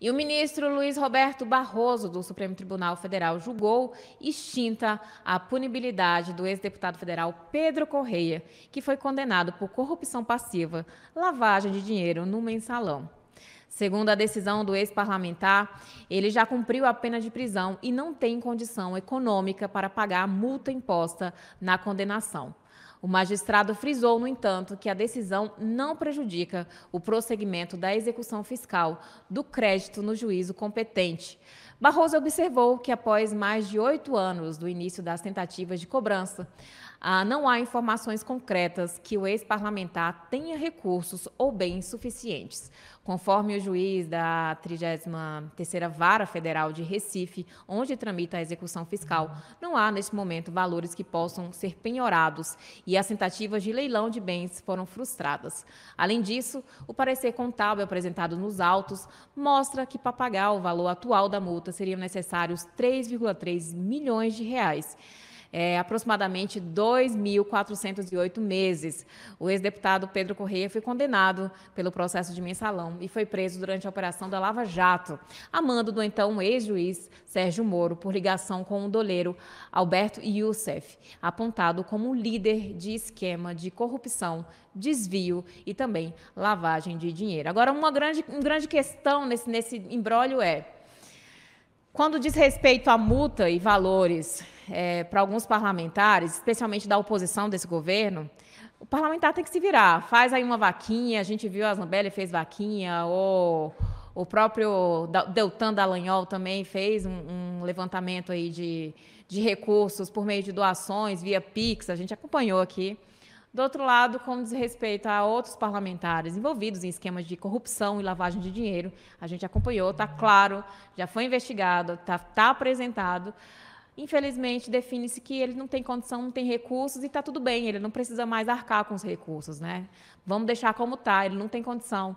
E o ministro Luiz Roberto Barroso, do Supremo Tribunal Federal, julgou extinta a punibilidade do ex-deputado federal Pedro Correia, que foi condenado por corrupção passiva, lavagem de dinheiro no mensalão. Segundo a decisão do ex-parlamentar, ele já cumpriu a pena de prisão e não tem condição econômica para pagar a multa imposta na condenação. O magistrado frisou, no entanto, que a decisão não prejudica o prosseguimento da execução fiscal do crédito no juízo competente. Barroso observou que, após mais de oito anos do início das tentativas de cobrança, ah, não há informações concretas que o ex-parlamentar tenha recursos ou bens suficientes. Conforme o juiz da 33ª Vara Federal de Recife, onde tramita a execução fiscal, não há, neste momento, valores que possam ser penhorados e as tentativas de leilão de bens foram frustradas. Além disso, o parecer contábil apresentado nos autos mostra que para pagar o valor atual da multa seriam necessários 3,3 milhões de reais é, aproximadamente 2.408 meses. O ex-deputado Pedro Correia foi condenado pelo processo de mensalão e foi preso durante a operação da Lava Jato, a mando do então ex-juiz Sérgio Moro por ligação com o doleiro Alberto Youssef, apontado como líder de esquema de corrupção, desvio e também lavagem de dinheiro. Agora, uma grande, uma grande questão nesse, nesse embrólio é quando diz respeito à multa e valores é, para alguns parlamentares, especialmente da oposição desse governo, o parlamentar tem que se virar. Faz aí uma vaquinha, a gente viu a Zambelli fez vaquinha, ou o próprio Deltan Dallagnol também fez um, um levantamento aí de, de recursos por meio de doações, via Pix, a gente acompanhou aqui. Do outro lado, com desrespeito a outros parlamentares envolvidos em esquemas de corrupção e lavagem de dinheiro, a gente acompanhou, está claro, já foi investigado, está tá apresentado. Infelizmente, define-se que ele não tem condição, não tem recursos e está tudo bem, ele não precisa mais arcar com os recursos, né? Vamos deixar como está, ele não tem condição.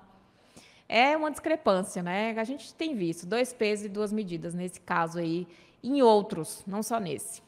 É uma discrepância, né? A gente tem visto dois pesos e duas medidas nesse caso aí, em outros, não só nesse.